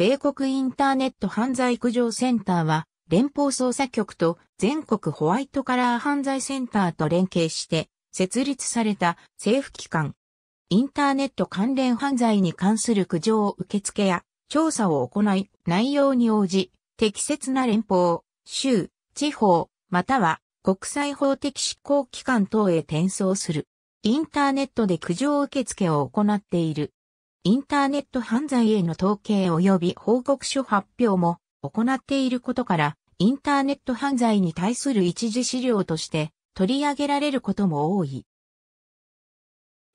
米国インターネット犯罪苦情センターは、連邦捜査局と全国ホワイトカラー犯罪センターと連携して、設立された政府機関。インターネット関連犯罪に関する苦情を受け付けや調査を行い、内容に応じ、適切な連邦、州、地方、または国際法的執行機関等へ転送する。インターネットで苦情受付を行っているインターネット犯罪への統計及び報告書発表も行っていることから、インターネット犯罪に対する一時資料として取り上げられることも多い。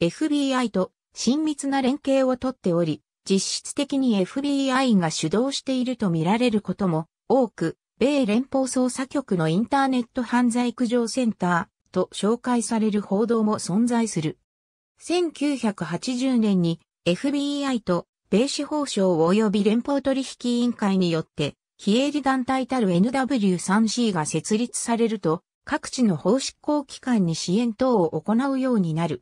FBI と親密な連携をとっており、実質的に FBI が主導していると見られることも多く、米連邦捜査局のインターネット犯罪苦情センターと紹介される報道も存在する。1980年に FBI と米司法省及び連邦取引委員会によって、非営利団体たる NW3C が設立されると、各地の法執行機関に支援等を行うようになる。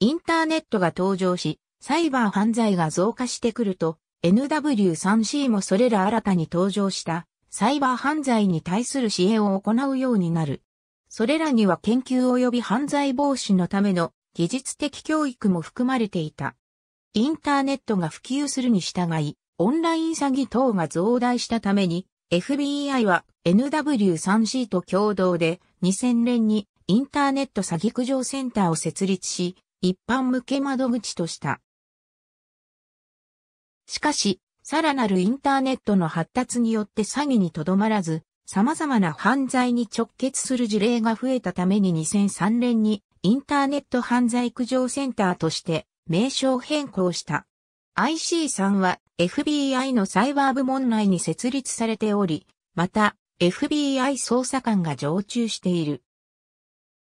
インターネットが登場し、サイバー犯罪が増加してくると、NW3C もそれら新たに登場したサイバー犯罪に対する支援を行うようになる。それらには研究及び犯罪防止のための技術的教育も含まれていた。インターネットが普及するに従い、オンライン詐欺等が増大したために、FBI は NW3C と共同で2000年にインターネット詐欺苦情センターを設立し、一般向け窓口とした。しかし、さらなるインターネットの発達によって詐欺にとどまらず、様々な犯罪に直結する事例が増えたために2003年にインターネット犯罪苦情センターとして名称変更した。IC3 は FBI のサイバー部門内に設立されており、また FBI 捜査官が常駐している。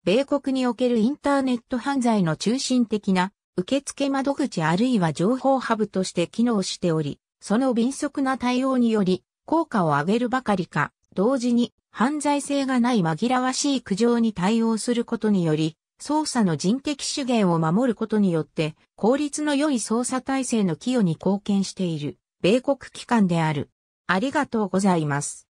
米国におけるインターネット犯罪の中心的な受付窓口あるいは情報ハブとして機能しており、その敏速な対応により効果を上げるばかりか、同時に犯罪性がない紛らわしい苦情に対応することにより、捜査の人的資源を守ることによって、効率の良い捜査体制の寄与に貢献している、米国機関である。ありがとうございます。